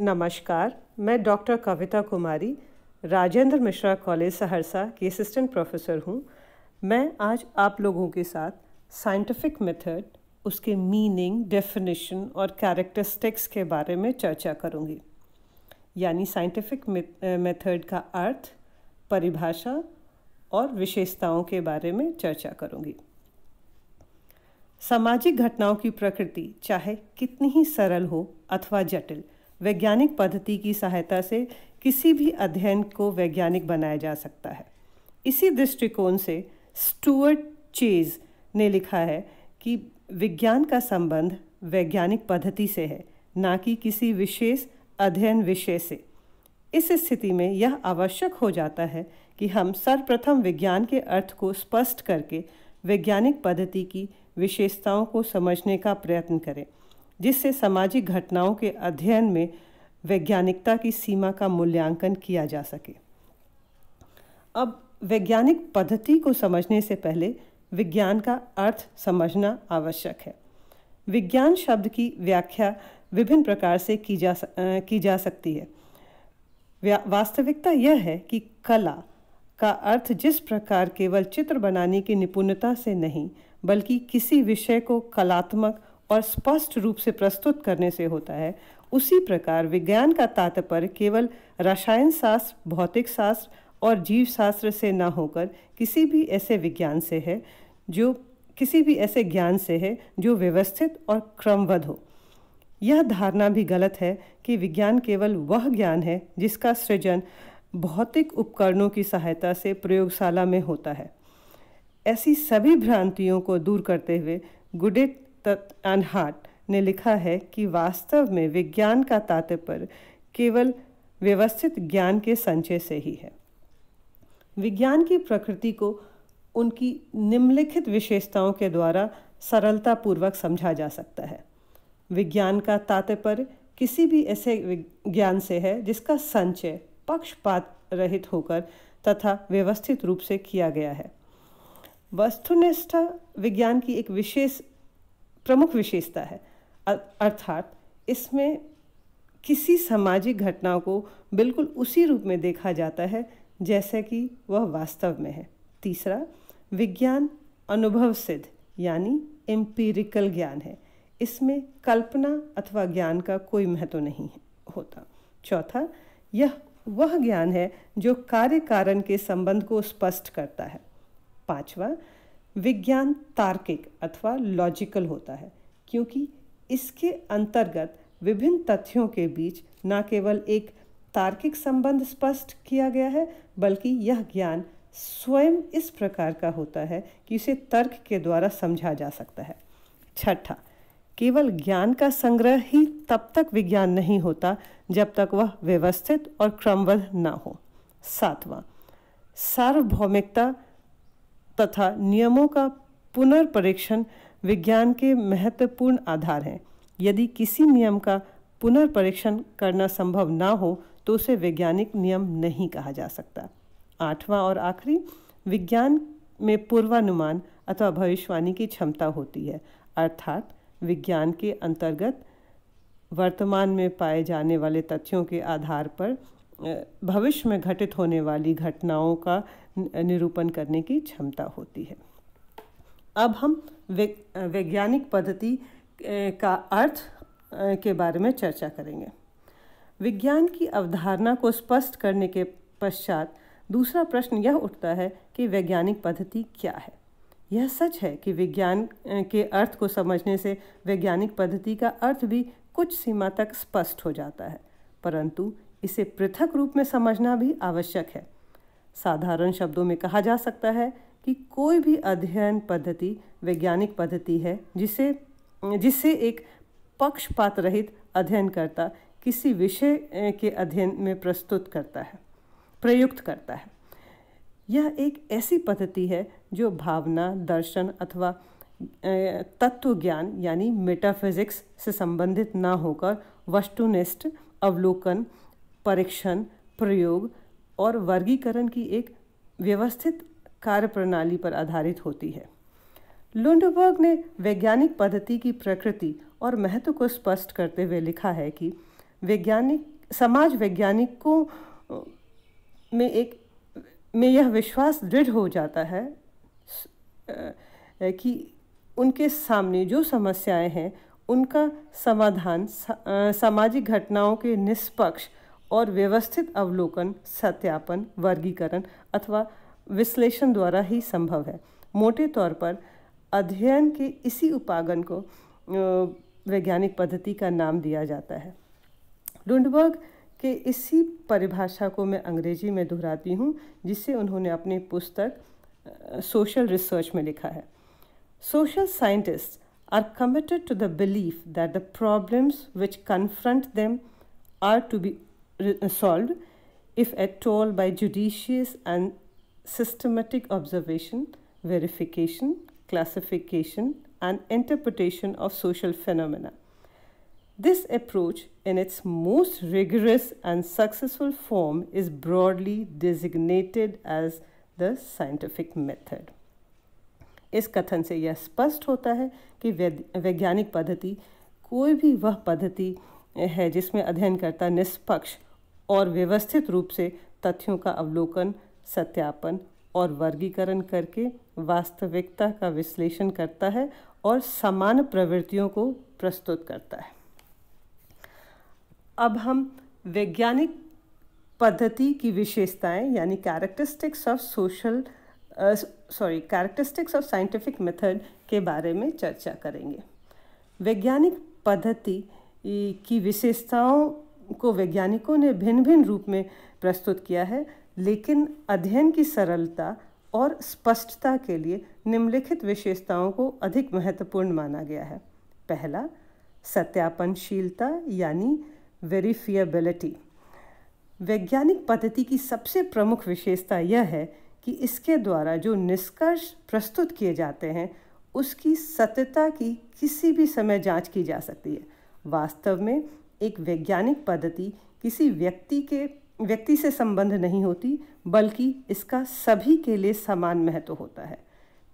नमस्कार मैं doctor Kavita Kumari Rajendra Mishra college Saharsa की असिस्टेंट प्रोफेसर हूँ मैं आज आप लोगों के साथ साइंटिफिक मेथड उसके मीनिंग डेफिनेशन और कैरेक्टरिस्टिक्स के बारे में चर्चा करूँगी यानी साइंटिफिक मेथड का अर्थ परिभाषा और विशेषताओं के बारे में चर्चा करूँगी सामाजिक घटनाओं की प्रकृति चाहे कितनी ही सरल हो अथवा जटिल वैज्ञानिक पद्धति की सहायता से किसी भी अध्ययन को वैज्ञानिक बनाया जा सकता है इसी दृष्टिकोण से स्टुअर्ट चेज ने लिखा है कि विज्ञान का संबंध वैज्ञानिक पद्धति से है ना कि किसी विशेष अध्ययन विषय से इस स्थिति में यह आवश्यक हो जाता है कि हम सर्वप्रथम विज्ञान के अर्थ को स्पष्ट करके वैज्ञानिक पद्धति की विशेषताओं को समझने का प्रयत्न करें जिससे सामाजिक घटनाओं के अध्ययन में वैज्ञानिकता की सीमा का मूल्यांकन किया जा सके अब वैज्ञानिक पद्धति को समझने से पहले विज्ञान का अर्थ समझना आवश्यक है विज्ञान शब्द की व्याख्या विभिन्न प्रकार से की जा की जा सकती है वास्तविकता यह है कि कला का अर्थ जिस प्रकार केवल चित्र बनाने की निपुणता से नहीं बल्कि किसी विषय को कलात्मक और स्पष्ट रूप से प्रस्तुत करने से होता है उसी प्रकार विज्ञान का तात्पर्य केवल रसायन शास्त्र भौतिक शास्त्र और जीव शास्त्र से न होकर किसी भी ऐसे विज्ञान से है जो किसी भी ऐसे ज्ञान से है जो व्यवस्थित और क्रमबद्ध हो यह धारणा भी गलत है कि विज्ञान केवल वह ज्ञान है जिसका सृजन भौतिक उपकरणों की सहायता से प्रयोगशाला में होता है ऐसी सभी भ्रांतियों को दूर करते हुए गुडिट अनहाट ने लिखा है कि वास्तव में विज्ञान का तात्पर्य केवल व्यवस्थित ज्ञान के संचय से ही है विज्ञान की प्रकृति को उनकी निम्नलिखित विशेषताओं के द्वारा सरलतापूर्वक समझा जा सकता है विज्ञान का तात्पर्य किसी भी ऐसे विज्ञान से है जिसका संचय पक्षपात रहित होकर तथा व्यवस्थित रूप से किया गया है वस्तुनिष्ठ विज्ञान की एक विशेष प्रमुख विशेषता है अर्थात इसमें किसी सामाजिक घटना को बिल्कुल उसी रूप में देखा जाता है जैसे कि वह वास्तव में है तीसरा विज्ञान अनुभव सिद्ध यानी एम्पीरिकल ज्ञान है इसमें कल्पना अथवा ज्ञान का कोई महत्व नहीं होता चौथा यह वह ज्ञान है जो कार्य कारण के संबंध को स्पष्ट करता है पांचवा विज्ञान तार्किक अथवा लॉजिकल होता है क्योंकि इसके अंतर्गत विभिन्न तथ्यों के बीच न केवल एक तार्किक संबंध स्पष्ट किया गया है बल्कि यह ज्ञान स्वयं इस प्रकार का होता है कि इसे तर्क के द्वारा समझा जा सकता है छठा केवल ज्ञान का संग्रह ही तब तक विज्ञान नहीं होता जब तक वह व्यवस्थित और क्रमबद्ध ना हो सातवां सार्वभौमिकता तथा नियमों का पुनर्परीक्षण विज्ञान के महत्वपूर्ण आधार हैं यदि किसी नियम का पुनर्परीक्षण करना संभव ना हो तो उसे वैज्ञानिक नियम नहीं कहा जा सकता आठवां और आखिरी विज्ञान में पूर्वानुमान अथवा भविष्यवाणी की क्षमता होती है अर्थात विज्ञान के अंतर्गत वर्तमान में पाए जाने वाले तथ्यों के आधार पर भविष्य में घटित होने वाली घटनाओं का निरूपण करने की क्षमता होती है अब हम वैज्ञानिक पद्धति का अर्थ के बारे में चर्चा करेंगे विज्ञान की अवधारणा को स्पष्ट करने के पश्चात दूसरा प्रश्न यह उठता है कि वैज्ञानिक पद्धति क्या है यह सच है कि विज्ञान के अर्थ को समझने से वैज्ञानिक पद्धति का अर्थ भी कुछ सीमा तक स्पष्ट हो जाता है परंतु इसे पृथक रूप में समझना भी आवश्यक है साधारण शब्दों में कहा जा सकता है कि कोई भी अध्ययन पद्धति वैज्ञानिक पद्धति है जिसे जिससे एक पक्षपात रहित अध्ययनकर्ता किसी विषय के अध्ययन में प्रस्तुत करता है प्रयुक्त करता है यह एक ऐसी पद्धति है जो भावना दर्शन अथवा तत्व ज्ञान यानी मेटाफिजिक्स से संबंधित ना होकर वस्तुनिष्ठ अवलोकन परीक्षण प्रयोग और वर्गीकरण की एक व्यवस्थित कार्य प्रणाली पर आधारित होती है लुंडबर्ग ने वैज्ञानिक पद्धति की प्रकृति और महत्व को स्पष्ट करते हुए लिखा है कि वैज्ञानिक समाज वैज्ञानिकों में एक में यह विश्वास दृढ़ हो जाता है कि उनके सामने जो समस्याएं हैं उनका समाधान सामाजिक घटनाओं के निष्पक्ष और व्यवस्थित अवलोकन सत्यापन वर्गीकरण अथवा विश्लेषण द्वारा ही संभव है मोटे तौर पर अध्ययन के इसी उपागन को वैज्ञानिक पद्धति का नाम दिया जाता है डुंडबर्ग के इसी परिभाषा को मैं अंग्रेजी में दोहराती हूँ जिसे उन्होंने अपनी पुस्तक सोशल रिसर्च में लिखा है social scientist are committed to the belief that the problems which confront them are to be resolved, if at all by judicious and systematic observation, verification, classification and interpretation of social phenomena. This approach in its most rigorous and successful form is broadly designated as the scientific method. इस कथन से यह स्पष्ट होता है कि वैज्ञानिक पद्धति कोई भी वह पद्धति है जिसमें अध्ययनकर्ता निष्पक्ष और व्यवस्थित रूप से तथ्यों का अवलोकन सत्यापन और वर्गीकरण करके वास्तविकता का विश्लेषण करता है और समान प्रवृत्तियों को प्रस्तुत करता है अब हम वैज्ञानिक पद्धति की विशेषताएं यानी characteristics of social sorry characteristics of scientific method के बारे में चर्चा करेंगे वैज्ञानिक पद्धति की विशेषताओं को वैज्ञानिकों ने भिन्न भिन्न रूप में प्रस्तुत किया है लेकिन अध्ययन की सरलता और स्पष्टता के लिए निम्नलिखित विशेषताओं को अधिक महत्वपूर्ण माना गया है पहला सत्यापनशीलता यानी वेरीफियबिलिटी वैज्ञानिक पद्धति की सबसे प्रमुख विशेषता यह है कि इसके द्वारा जो निष्कर्ष प्रस्तुत किए जाते हैं उसकी सत्यता की किसी भी समय जांच की जा सकती है वास्तव में एक वैज्ञानिक पद्धति किसी व्यक्ति के व्यक्ति से संबंध नहीं होती बल्कि इसका सभी के लिए समान महत्व होता है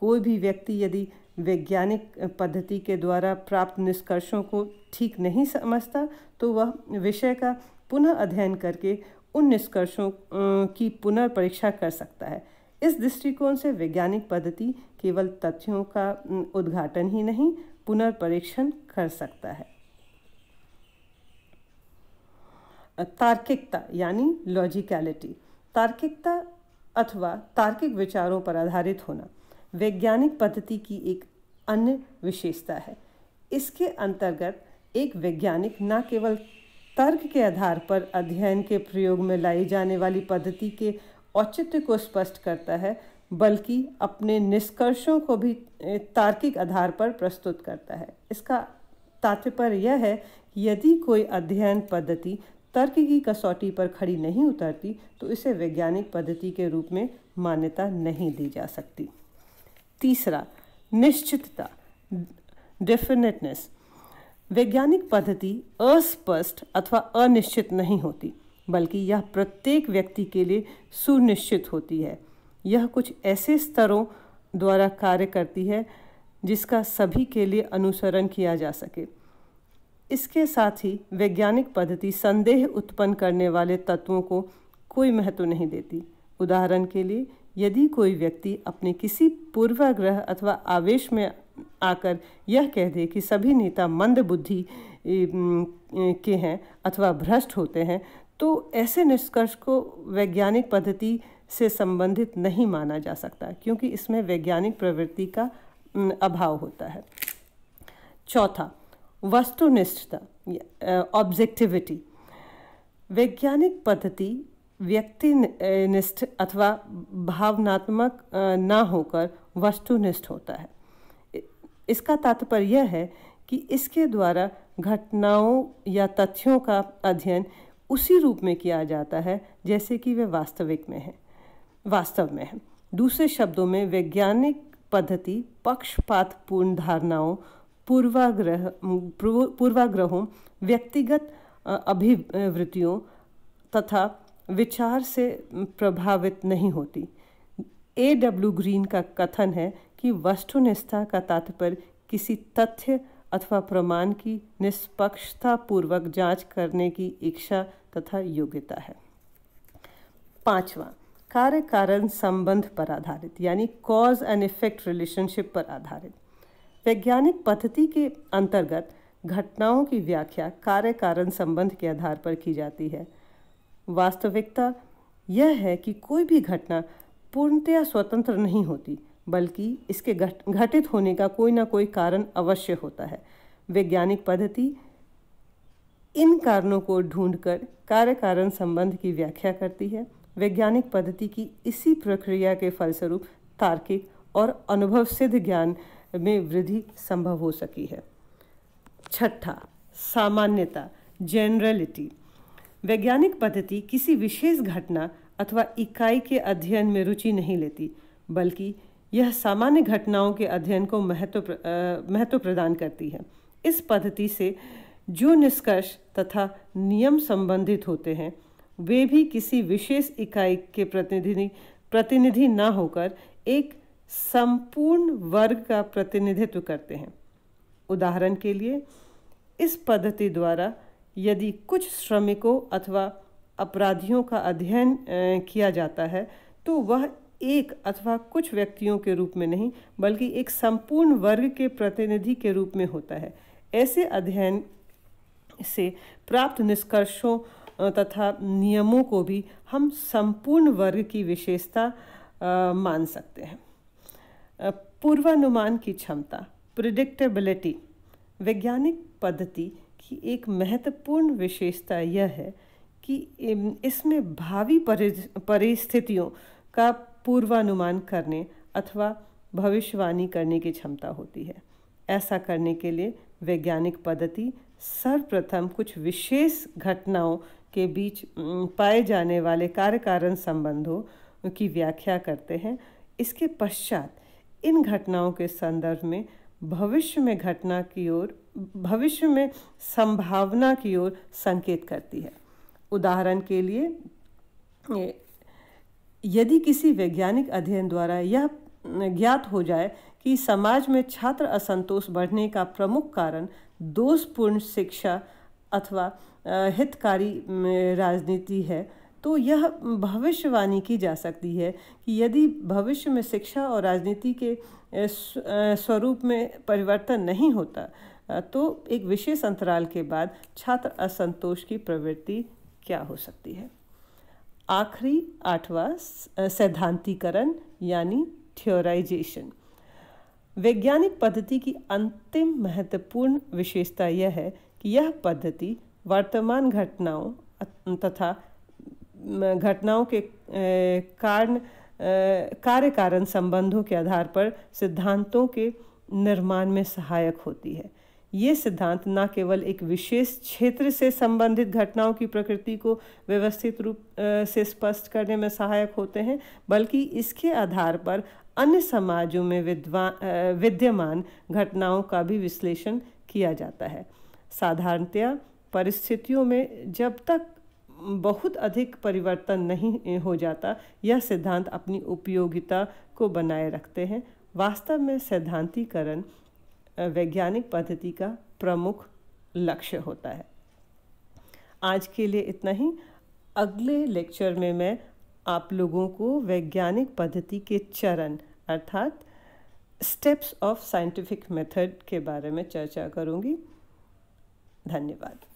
कोई भी व्यक्ति यदि वैज्ञानिक पद्धति के द्वारा प्राप्त निष्कर्षों को ठीक नहीं समझता तो वह विषय का पुनः अध्ययन करके उन निष्कर्षों अं, की पुनर्परीक्षा कर सकता है इस दृष्टिकोण से वैज्ञानिक पद्धति केवल तथ्यों का उद्घाटन ही नहीं पुनर्परीक्षण कर सकता है तार्किकता यानी लॉजिकलिटी तार्किकता अथवा तार्किक विचारों पर आधारित होना वैज्ञानिक पद्धति की एक अन्य विशेषता है इसके अंतर्गत एक वैज्ञानिक न केवल तर्क के आधार पर अध्ययन के प्रयोग में लाई जाने वाली पद्धति के औचित्य को स्पष्ट करता है बल्कि अपने निष्कर्षों को भी तार्किक आधार पर प्रस्तुत करता है इसका तात्पर्य यह है कि यदि कोई अध्ययन पद्धति तर्क की कसौटी पर खड़ी नहीं उतरती तो इसे वैज्ञानिक पद्धति के रूप में मान्यता नहीं दी जा सकती तीसरा निश्चितता डेफिनेटनेस वैज्ञानिक पद्धति अस्पष्ट अथवा अनिश्चित नहीं होती बल्कि यह प्रत्येक व्यक्ति के लिए सुनिश्चित होती है यह कुछ ऐसे स्तरों द्वारा कार्य करती है जिसका सभी के लिए अनुसरण किया जा सके इसके साथ ही वैज्ञानिक पद्धति संदेह उत्पन्न करने वाले तत्वों को कोई महत्व नहीं देती उदाहरण के लिए यदि कोई व्यक्ति अपने किसी पूर्वाग्रह अथवा आवेश में आकर यह कह दे कि सभी नेता मंद बुद्धि के हैं अथवा भ्रष्ट होते हैं तो ऐसे निष्कर्ष को वैज्ञानिक पद्धति से संबंधित नहीं माना जा सकता क्योंकि इसमें वैज्ञानिक प्रवृत्ति का अभाव होता है चौथा वस्तुनिष्ठता ऑब्जेक्टिविटी वैज्ञानिक पद्धति व्यक्ति निष्ठ अथवा भावनात्मक ना होकर वस्तुनिष्ठ होता है इसका तात्पर्य यह है कि इसके द्वारा घटनाओं या तथ्यों का अध्ययन उसी रूप में किया जाता है जैसे कि वे वास्तविक में है वास्तव में है दूसरे शब्दों में वैज्ञानिक पद्धति पक्षपातपूर्ण धारणाओं पूर्वाग्रह पूर्वाग्रहों व्यक्तिगत अभिवृत्तियों तथा विचार से प्रभावित नहीं होती ए डब्ल्यू ग्रीन का कथन है कि वस्तुनिष्ठा का तात्पर्य किसी तथ्य अथवा प्रमाण की निष्पक्षतापूर्वक जांच करने की इच्छा तथा योग्यता है पांचवा कार्य कारण संबंध पर आधारित यानी कॉज एंड इफेक्ट रिलेशनशिप पर आधारित वैज्ञानिक पद्धति के अंतर्गत घटनाओं की व्याख्या कार्य कारण संबंध के आधार पर की जाती है वास्तविकता यह है कि कोई भी घटना पूर्णतया स्वतंत्र नहीं होती बल्कि इसके घट घटित होने का कोई ना कोई कारण अवश्य होता है वैज्ञानिक पद्धति इन कारणों को ढूंढकर कार्य कारण संबंध की व्याख्या करती है वैज्ञानिक पद्धति की इसी प्रक्रिया के फलस्वरूप तार्किक और अनुभव सिद्ध ज्ञान में वृद्धि संभव हो सकी है छठा सामान्यता जनरलिटी वैज्ञानिक पद्धति किसी विशेष घटना अथवा इकाई के अध्ययन में रुचि नहीं लेती बल्कि यह सामान्य घटनाओं के अध्ययन को महत्व प्र, महत्व प्रदान करती है इस पद्धति से जो निष्कर्ष तथा नियम संबंधित होते हैं वे भी किसी विशेष इकाई के प्रतिनिधि प्रतिनिधि न होकर एक संपूर्ण वर्ग का प्रतिनिधित्व करते हैं उदाहरण के लिए इस पद्धति द्वारा यदि कुछ श्रमिकों अथवा अपराधियों का अध्ययन किया जाता है तो वह एक अथवा कुछ व्यक्तियों के रूप में नहीं बल्कि एक संपूर्ण वर्ग के प्रतिनिधि के रूप में होता है ऐसे अध्ययन से प्राप्त निष्कर्षों तथा नियमों को भी हम संपूर्ण वर्ग की विशेषता मान सकते हैं पूर्वानुमान की क्षमता प्रिडिक्टेबिलिटी वैज्ञानिक पद्धति की एक महत्वपूर्ण विशेषता यह है कि इसमें भावी परिस्थितियों का पूर्वानुमान करने अथवा भविष्यवाणी करने की क्षमता होती है ऐसा करने के लिए वैज्ञानिक पद्धति सर्वप्रथम कुछ विशेष घटनाओं के बीच पाए जाने वाले कार्य कारण संबंधों की व्याख्या करते हैं इसके पश्चात इन घटनाओं के संदर्भ में भविष्य में घटना की ओर भविष्य में संभावना की ओर संकेत करती है उदाहरण के लिए यदि किसी वैज्ञानिक अध्ययन द्वारा यह ज्ञात हो जाए कि समाज में छात्र असंतोष बढ़ने का प्रमुख कारण दोषपूर्ण शिक्षा अथवा हितकारी राजनीति है तो यह भविष्यवाणी की जा सकती है कि यदि भविष्य में शिक्षा और राजनीति के स्वरूप में परिवर्तन नहीं होता तो एक विशेष अंतराल के बाद छात्र असंतोष की प्रवृत्ति क्या हो सकती है आखिरी आठवा सैद्धांतिकरण यानी थियोराइजेशन वैज्ञानिक पद्धति की अंतिम महत्वपूर्ण विशेषता यह है कि यह पद्धति वर्तमान घटनाओं तथा घटनाओं के कारण कार्य कारण संबंधों के आधार पर सिद्धांतों के निर्माण में सहायक होती है ये सिद्धांत न केवल एक विशेष क्षेत्र से संबंधित घटनाओं की प्रकृति को व्यवस्थित रूप से स्पष्ट करने में सहायक होते हैं बल्कि इसके आधार पर अन्य समाजों में विद्वा विद्यमान घटनाओं का भी विश्लेषण किया जाता है साधारणतया परिस्थितियों में जब तक बहुत अधिक परिवर्तन नहीं हो जाता यह सिद्धांत अपनी उपयोगिता को बनाए रखते हैं वास्तव में सैद्धांतिकरण वैज्ञानिक पद्धति का प्रमुख लक्ष्य होता है आज के लिए इतना ही अगले लेक्चर में मैं आप लोगों को वैज्ञानिक पद्धति के चरण अर्थात स्टेप्स ऑफ साइंटिफिक मेथड के बारे में चर्चा करूंगी धन्यवाद